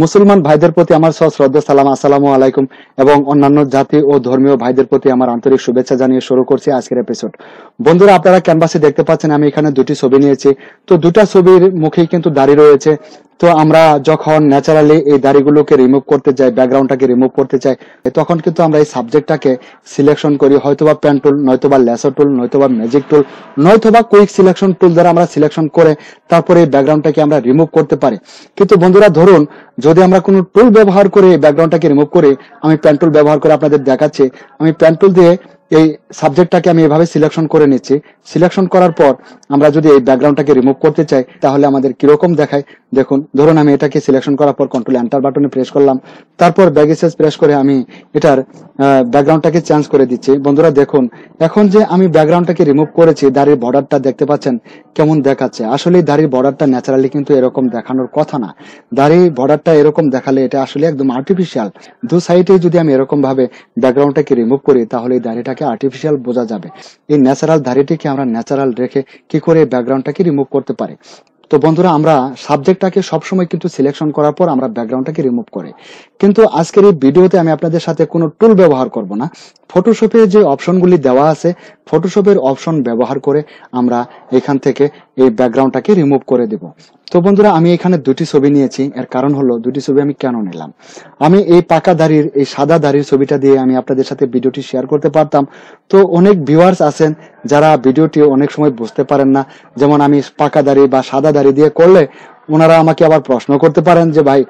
মুসলমান ভাইদের প্রতি আমার শ্রদ্ধা সালাম আসসালামু আলাইকুম এবং অন্যান্য জাতি ও ধর্মীয় ভাইদের প্রতি আমার আন্তরিক শুভেচ্ছা জানিয়ে শুরু করছি আজকের এপিসোড বন্ধুরা আপনারা ক্যানভাসে দেখতে পাচ্ছেন আমি এখানে দুটি ছবি নিয়েছি তো দুটা ছবির মুখেই কিন্তু দাঁড়িয়ে রয়েছে তো আমরা যখন ন্যাচারালি এই দাড়িগুলোকে রিমুভ করতে চাই ব্যাকগ্রাউন্ডটাকে রিমুভ করতে চাই তখন কিন্তু আমরা এই সাবজেক্টটাকে সিলেকশন করি হয়তোবা পেন টুল নয়তোবা লেসো টুল নয়তোবা ম্যাজিক টুল নয়তোবা কুইক সিলেকশন টুল দ্বারা আমরা সিলেকশন করে তারপরে এই ব্যাকগ্রাউন্ডটাকে আমরা রিমুভ করতে পারি কিন্তু বন্ধুরা ধরুন যদি আমরা কোনো টুল ব্যবহার করে ব্যাকগ্রাউন্ডটাকে রিমুভ করে আমি পেন টুল ব্যবহার করে আপনাদের দেখাচ্ছি আমি পেন টুল দিয়ে এই সাবজেক্টটাকে আমি এভাবে সিলেকশন করে নিচ্ছি সিলেকশন করার পর আমরা যদি এই ব্যাকগ্রাউন্ডটাকে রিমুভ করতে চাই তাহলে আমাদের কিরকম দেখায় দেখুন ধরুন আমি এটাকে সিলেকশন করার পর কন্ট্রোল এন্টার বাটনে প্রেস করলাম তারপর ব্যাগেসেস প্রেস করে আমি এটার ব্যাকগ্রাউন্ডটাকে চেঞ্জ করে দিচ্ছি বন্ধুরা দেখুন এখন যে আমি ব্যাকগ্রাউন্ডটাকে রিমুভ করেছি দাড়ির বর্ডারটা দেখতে পাচ্ছেন কেমন দেখাচ্ছে আসলে দাড়ির বর্ডারটা ন্যাচারালি কিন্তু এরকম দেখানোর কথা না দাড়ির বর্ডারটা এরকম দেখালে এটা আসলে একদম আর্টিফিশিয়াল দু সাইডে যদি আমি এরকম ভাবে ব্যাকগ্রাউন্ডটাকে রিমুভ করি তাহলে এই দাড়িটাকে ধারিটাকে আর্টিফিশিয়াল বোঝা যাবে এই ন্যাচারাল ধারিটিকে আমরা ন্যাচারাল রেখে কি করে ব্যাকগ্রাউন্ডটাকে রিমুভ করতে পারি তো বন্ধুরা আমরা সাবজেক্টটাকে সবসময় কিন্তু সিলেকশন করার পর আমরা ব্যাকগ্রাউন্ডটাকে রিমুভ করি কিন্তু আজকের এই ভিডিওতে আমি আপনাদের সাথে কোনো টুল ব্যবহার করব না ফটোশপে যে অপশনগুলি দেওয়া আছে ফটোশপের অপশন ব্যবহার করে আমরা এখান থেকে এই ব্যাকগ্রাউন্ডটাকে রিমুভ করে দেব তো বন্ধুরা আমি এখানে দুটি ছবি নিয়েছি এর কারণ হলো দুটি ছবি আমি কেন নিলাম আমি এই পাকা দাড়ির এই সাদা দাড়ির ছবিটা দিয়ে আমি আপনাদের সাথে ভিডিওটি শেয়ার করতে পারতাম তো অনেক ভিউয়ার্স আছেন যারা ভিডিওটি অনেক সময় বুঝতে পারেন না যেমন আমি পাকা দাড়ি বা সাদা দাড়ি দিয়ে করলে ওনারা আমাকে আবার প্রশ্ন করতে পারেন যে ভাই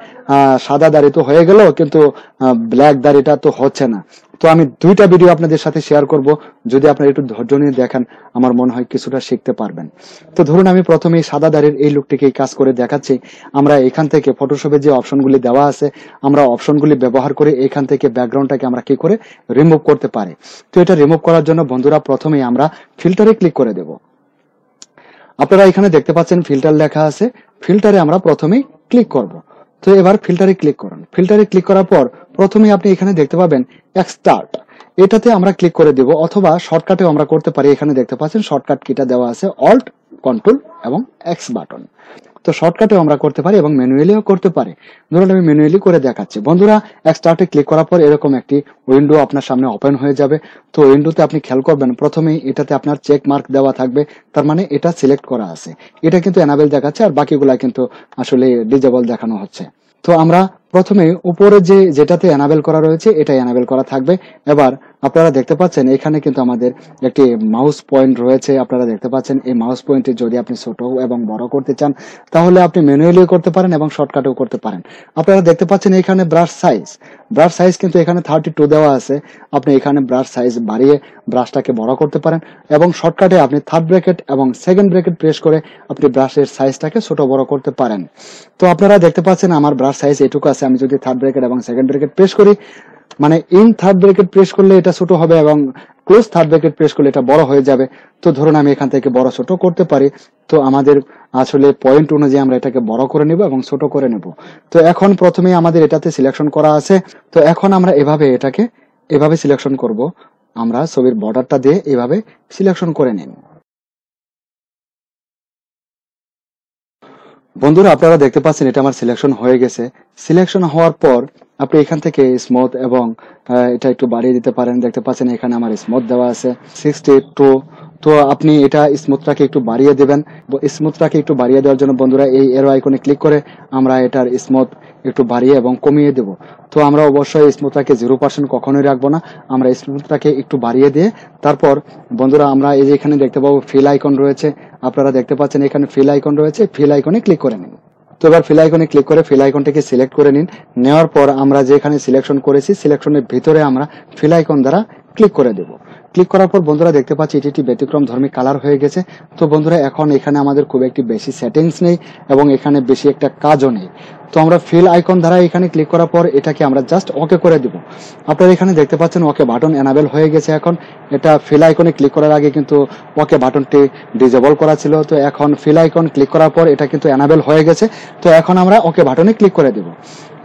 সাদা দাড়ি তো হয়ে গেল কিন্তু ব্ল্যাক দাড়িটা তো হচ্ছে না তো আমি দুইটা ভিডিও আপনাদের সাথে শেয়ার করব যদি আপনারা একটু ধৈর্য নিয়ে দেখেন আমার মনে হয় কিছুটা শিখতে পারবেন তো ধরুন আমি প্রথমে সাদা দাড়ির এই লুকটিকে কাজ করে দেখাচ্ছি আমরা এখান থেকে ফটোশপে যে অপশনগুলি দেওয়া আছে আমরা অপশনগুলি ব্যবহার করে এখান থেকে ব্যাকগ্রাউন্ডটাকে আমরা কি করে রিমুভ করতে পারি তো এটা রিমুভ করার জন্য বন্ধুরা প্রথমে আমরা ফিল্টারে ক্লিক করে দেব আপনারা এখানে দেখতে পাচ্ছেন ফিল্টার লেখা আছে ফিল্টারে আমরা প্রথমে ক্লিক করব তো এবার ফিল্টারে ক্লিক করুন ফিল্টারে ক্লিক করার পর প্রথমে আপনি এখানে দেখতে পাবেন এক্সটার্ট এটাতে আমরা ক্লিক করে দেব অথবা শর্টকাটেও আমরা করতে পারি এখানে দেখতে পাচ্ছেন শর্টকাট কিটা দেওয়া আছে অল্ট কন্ট্রোল এবং এক্স বাটন তো শর্টকাটেও আমরা করতে পারি এবং ম্যানুয়ালিও করতে পারি ধরুন আমি ম্যানুয়ালি করে দেখাচ্ছি বন্ধুরা এক স্টার্টে ক্লিক করার পর এরকম একটি উইন্ডো আপনার সামনে ওপেন হয়ে যাবে তো উইন্ডোতে আপনি খেয়াল করবেন প্রথমেই এটাতে আপনার চেক মার্ক দেওয়া থাকবে তার মানে এটা সিলেক্ট করা আছে এটা কিন্তু এনাবেল দেখাচ্ছে আর বাকিগুলা কিন্তু আসলে ডিজেবল দেখানো হচ্ছে তো আমরা প্রথমে উপরে যে যেটাতে এনাবেল করা রয়েছে এটা এনাবেল করা থাকবে এবার আপনারা দেখতে পাচ্ছেন এখানে কিন্তু আমাদের একটি মাউস পয়েন্ট রয়েছে আপনারা দেখতে পাচ্ছেন এই মাউস পয়েন্টটি যদি আপনি ছোট এবং বড় করতে চান তাহলে আপনি ম্যানুয়ালিও করতে পারেন এবং শর্টকাটেও করতে পারেন আপনারা দেখতে পাচ্ছেন এখানে ব্রাশ সাইজ ব্রাশ সাইজ কিন্তু এখানে থার্টি টু দেওয়া আছে আপনি এখানে ব্রাশ সাইজ বাড়িয়ে ব্রাশটাকে বড় করতে পারেন এবং শর্টকাটে আপনি থার্ড ব্র্যাকেট এবং সেকেন্ড ব্র্যাকেট প্রেস করে আপনি ব্রাশের সাইজটাকে ছোট বড় করতে পারেন তো আপনারা দেখতে পাচ্ছেন আমার ব্রাশ সাইজ এটুকু আছে আমি যদি থার্ড ব্র্যাকেট এবং সেকেন্ড ব্র্যাকেট প্রেস করি মানে ইন থার্ড ব্রেকেট প্রেস করলে এটা ছোট হবে এবং ক্লোজ থার্ড ব্রেকেট প্রেস করলে এটা বড় হয়ে যাবে তো ধরুন আমি এখান থেকে বড় ছোট করতে পারি তো আমাদের আসলে পয়েন্ট অনুযায়ী আমরা এটাকে বড় করে নেব এবং ছোট করে নেব তো এখন প্রথমে আমাদের এটাতে সিলেকশন করা আছে তো এখন আমরা এভাবে এটাকে এভাবে সিলেকশন করব আমরা ছবির বর্ডারটা দিয়ে এভাবে সিলেকশন করে নিন বন্ধুরা আপনারা দেখতে পাচ্ছেন এটা আমার সিলেকশন হয়ে গেছে সিলেকশন হওয়ার পর আপনি এখান থেকে স্মুথ এবং এটা একটু বাড়িয়ে দিতে পারেন দেখতে পাচ্ছেন এখানে আমার স্মুথ দেওয়া আছে সিক্সটি টু তো আপনি এটা স্মুথটাকে একটু বাড়িয়ে দেবেন স্মুথটাকে একটু বাড়িয়ে দেওয়ার জন্য বন্ধুরা এই এরো আইকনে ক্লিক করে আমরা এটার স্মুথ একটু বাড়িয়ে এবং কমিয়ে দেব তো আমরা অবশ্যই স্মুথটাকে জিরো পার্সেন্ট কখনোই রাখবো না আমরা স্মুথটাকে একটু বাড়িয়ে দিয়ে তারপর বন্ধুরা আমরা এই যে এখানে দেখতে পাবো ফিল আইকন রয়েছে আপনারা দেখতে পাচ্ছেন এখানে ফিল আইকন রয়েছে ফিল আইকনে ক্লিক করে নিন তো এবার ফিল আইকনে ক্লিক করে ফিল আইকনটাকে সিলেক্ট করে নিন নেওয়ার পর আমরা যেখানে সিলেকশন করেছি সিলেকশনের ভিতরে আমরা ফিল আইকন দ্বারা ক্লিক করে দেব ক্লিক করার পর বন্ধুরা দেখতে পাচ্ছি এটি একটি ব্যতিক্রম ধর্মী কালার হয়ে গেছে তো বন্ধুরা এখন এখানে আমাদের খুব একটি বেশি সেটিংস নেই এবং এখানে বেশি একটা কাজও নেই তো আমরা ফিল আইকন দ্বারা এখানে ক্লিক করার পর এটাকে আমরা জাস্ট ওকে করে দিব আপনারা এখানে দেখতে পাচ্ছেন ওকে বাটন এনাবেল হয়ে গেছে এখন এটা ফিল আইকনে ক্লিক করার আগে কিন্তু ওকে বাটনটি ডিজেবল করা ছিল তো এখন ফিল আইকন ক্লিক করার পর এটা কিন্তু এনাবেল হয়ে গেছে তো এখন আমরা ওকে বাটনে ক্লিক করে দিব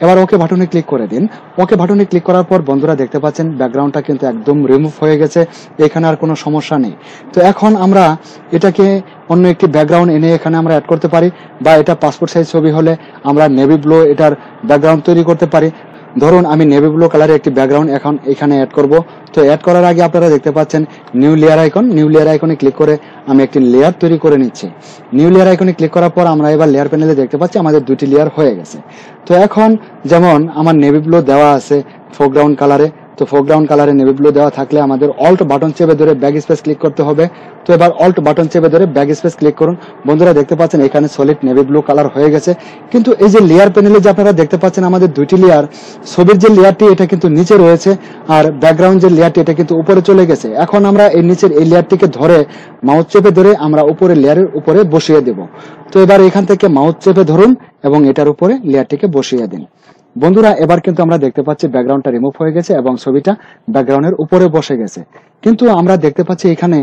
এবার ওকে বাটনে ক্লিক করে দিন ওকে বাটনে ক্লিক করার পর বন্ধুরা দেখতে পাচ্ছেন ব্যাকগ্রাউন্ডটা কিন্তু একদম রিমুভ হয়ে গেছে এখানে আর কোনো সমস্যা নেই তো এখন আমরা এটাকে অন্য একটি ব্যাকগ্রাউন্ড এনে এখানে আমরা অ্যাড করতে পারি বা এটা পাসপোর্ট সাইজ ছবি হলে আমরা নেভি ব্লু এটার ব্যাকগ্রাউন্ড তৈরি করতে পারি ধরুন আমি নেভি ব্লু কালারের একটি ব্যাকগ্রাউন্ড এখন এখানে অ্যাড করব তো অ্যাড করার আগে আপনারা দেখতে পাচ্ছেন new layer icon new layer আইকনে ক্লিক করে আমি একটি লেয়ার তৈরি করে নিচ্ছি নিউ লেয়ার আইকনে ক্লিক করার পর আমরা এবার লেয়ার প্যানেলে দেখতে পাচ্ছি আমাদের দুটি লেয়ার হয়ে গেছে তো এখন যেমন আমার নেভি ব্লু দেওয়া আছে ফোরগ্রাউন্ড কালারে তো ফোরগ্রাউন্ড কালারে নেভি ব্লু দেওয়া থাকলে আমাদের অল্ট বাটন চেপে ধরে ব্যাগ স্পেস ক্লিক করতে হবে তো এবার অল্ট বাটন চেপে ধরে ব্যাগ স্পেস ক্লিক করুন বন্ধুরা দেখতে পাচ্ছেন এখানে সলিড নেভি ব্লু কালার হয়ে গেছে কিন্তু এই যে লেয়ার প্যানেলে যে আপনারা দেখতে পাচ্ছেন আমাদের দুইটি লেয়ার ছবির যে লেয়ারটি এটা কিন্তু নিচে রয়েছে আর ব্যাকগ্রাউন্ড যে লেয়ারটি এটা কিন্তু উপরে চলে গেছে এখন আমরা এই নিচের এই লেয়ারটিকে ধরে মাউথ চেপে ধরে আমরা উপরে লেয়ারের উপরে বসিয়ে দেব তো এবার এখান থেকে মাউথ চেপে ধরুন এবং এটার উপরে লেয়ারটিকে বসিয়ে দিন বন্ধুরা এবার কিন্তু আমরা দেখতে পাচ্ছি ব্যাকগ্রাউন্ডটা রিমুভ হয়ে গেছে এবং ছবিটা ব্যাকগ্রাউন্ডের উপরে বসে গেছে কিন্তু আমরা দেখতে পাচ্ছি এখানে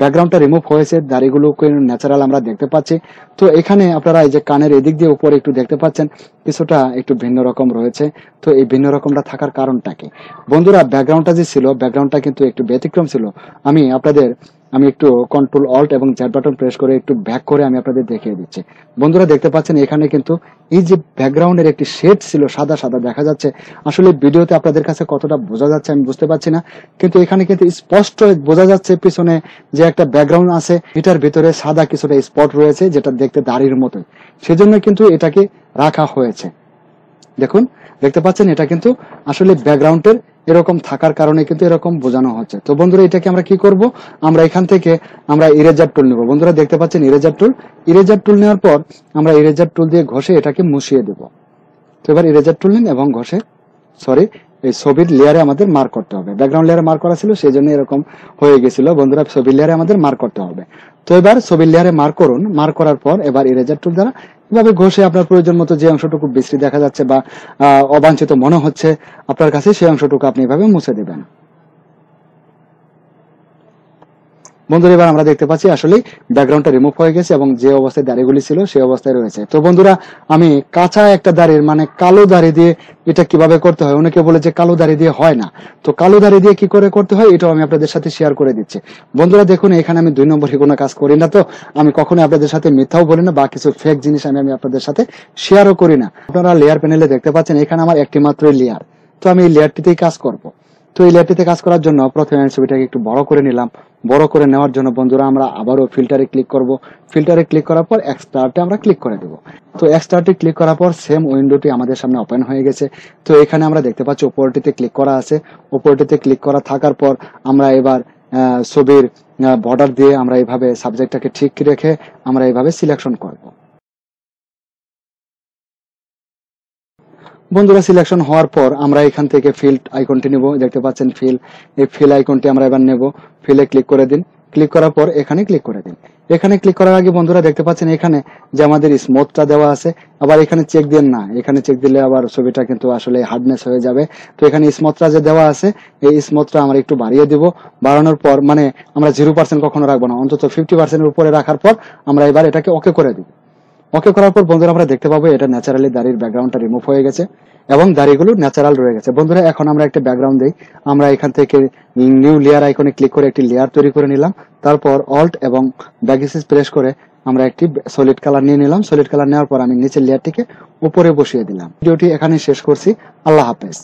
ব্যাকগ্রাউন্ডটা রিমুভ হয়েছে দাড়িগুলো ন্যাচারাল আমরা দেখতে পাচ্ছি তো এখানে আপনারা এই যে কানের এদিক দিয়ে উপরে একটু দেখতে পাচ্ছেন কিছুটা একটু ভিন্ন রকম রয়েছে তো এই ভিন্ন রকমটা থাকার কারণটা কি বন্ধুরা ব্যাকগ্রাউন্ডটা যে ছিল ব্যাকগ্রাউন্ডটা কিন্তু একটু ব্যতিক্রম ছিল আমি আপনাদের আমি একটু কন্ট্রোল অল্ট এবং জ্যাট বাটন প্রেস করে একটু ব্যাক করে আমি আপনাদের দেখিয়ে দিচ্ছি বন্ধুরা দেখতে পাচ্ছেন এখানে কিন্তু এই যে ব্যাকগ্রাউন্ডের একটি শেড ছিল সাদা সাদা দেখা যাচ্ছে আসলে ভিডিওতে আপনাদের কাছে কতটা বোঝা যাচ্ছে আমি বুঝতে পারছি না কিন্তু এখানে কিন্তু স্পষ্ট বোঝা যাচ্ছে পিছনে যে একটা ব্যাকগ্রাউন্ড আছে এটার ভিতরে সাদা কিছুটা স্পট রয়েছে যেটা দেখতে দাড়ির মতো সেজন্য কিন্তু এটাকে রাখা হয়েছে দেখুন দেখতে পাচ্ছেন এটা কিন্তু আসলে ব্যাকগ্রাউন্ডের এরকম থাকার কারণে কিন্তু এরকম বোঝানো হচ্ছে তো বন্ধুরা এটাকে আমরা কি করব আমরা এখান থেকে আমরা ইরেজার টুল নেব বন্ধুরা দেখতে পাচ্ছেন ইরেজার টুল ইরেজার টুল নেওয়ার পর আমরা ইরেজার টুল দিয়ে ঘষে এটাকে মুছিয়ে দেব তো এবার ইরেজার টুল নিন এবং ঘষে সরি এই ছবির লেয়ারে আমাদের মার্ক করতে হবে ব্যাকগ্রাউন্ড লেয়ারে মার্ক করা ছিল সেই জন্য এরকম হয়ে গেছিল বন্ধুরা ছবির লেয়ারে আমাদের মার্ক করতে হবে তো এবার ছবির লেয়ারে মার্ক করুন মার্ক করার পর এবার ইরেজার টুল দ্বারা এভাবে ঘষে আপনার প্রয়োজন মতো যে অংশটুকু বিশ্রী দেখা যাচ্ছে বা অবাঞ্ছিত মনে হচ্ছে আপনার কাছে সেই অংশটুকু আপনি এভাবে মুছে দেবেন বন্ধুরা এবার আমরা দেখতে পাচ্ছি আসলে ব্যাকগ্রাউন্ডটা রিমুভ হয়ে গেছে এবং যে অবস্থায় দাড়িগুলি ছিল সেই অবস্থায় রয়েছে তো বন্ধুরা আমি কাঁচা একটা দাড়ির মানে কালো দাড়ি দিয়ে এটা কিভাবে করতে হয় অনেকে বলে যে কালো দাড়ি দিয়ে হয় না তো কালো দাড়ি দিয়ে কি করে করতে হয় এটাও আমি আপনাদের সাথে শেয়ার করে দিচ্ছি বন্ধুরা দেখুন এখানে আমি দুই নম্বরে কোনো কাজ করি না তো আমি কখনো আপনাদের সাথে মিথ্যাও বলি না বা কিছু ফেক জিনিস আমি আমি আপনাদের সাথে শেয়ারও করি না আপনারা লেয়ার প্যানেলে দেখতে পাচ্ছেন এখানে আমার একটি মাত্র লেয়ার তো আমি এই লেয়ারটিতেই কাজ করব তো এই লেয়ারটিতে কাজ করার জন্য প্রথমে আমি ছবিটাকে একটু বড় করে নিলাম বড় করে নেওয়ার জন্য বন্ধুরা আমরা আবারও ফিল্টারে ক্লিক করব ফিল্টারে ক্লিক করার পর এক্সট্রাটে আমরা ক্লিক করে দেব তো এক্সট্রাটে ক্লিক করার পর সেম উইন্ডোটি আমাদের সামনে ওপেন হয়ে গেছে তো এখানে আমরা দেখতে পাচ্ছি ওপরটিতে ক্লিক করা আছে ওপরটিতে ক্লিক করা থাকার পর আমরা এবার ছবির বর্ডার দিয়ে আমরা এইভাবে সাবজেক্টটাকে ঠিক রেখে আমরা এইভাবে সিলেকশন করবো বন্ধুরা সিলেকশন হওয়ার পর আমরা এখান থেকে ফিল্ড আইকনটি নেব দেখতে পাচ্ছেন ফিল এই ফিল আইকনটি আমরা এবার নেব ফিলে ক্লিক করে দিন ক্লিক করার পর এখানে ক্লিক করে দিন এখানে ক্লিক করার আগে বন্ধুরা দেখতে পাচ্ছেন এখানে যে আমাদের স্মোথটা দেওয়া আছে আবার এখানে চেক দেন না এখানে চেক দিলে আবার ছবিটা কিন্তু আসলে হার্ডনেস হয়ে যাবে তো এখানে স্মোথটা যে দেওয়া আছে এই স্মোথটা আমরা একটু বাড়িয়ে দেব বাড়ানোর পর মানে আমরা জিরো পার্সেন্ট কখনো রাখবো না অন্তত ফিফটি পার্সেন্ট উপরে রাখার পর আমরা এবার এটাকে ওকে করে দিই ওকে করার পর বন্ধুরা আমরা দেখতে পাবো এটা ন্যাচারালি দাড়ির ব্যাকগ্রাউন্ডটা রিমুভ হয়ে গেছে এবং দাড়িগুলো ন্যাচারাল রয়ে গেছে বন্ধুরা এখন আমরা একটা ব্যাকগ্রাউন্ড দিই আমরা এখান থেকে নিউ লেয়ার আইকনে ক্লিক করে একটি লেয়ার তৈরি করে নিলাম তারপর অল্ট এবং ব্যাগিসিস প্রেস করে আমরা একটি সলিড কালার নিয়ে নিলাম সলিড কালার নেওয়ার পর আমি নিচের লেয়ারটিকে উপরে বসিয়ে দিলাম ভিডিওটি এখানে শেষ করছি আল্লাহ হাফেজ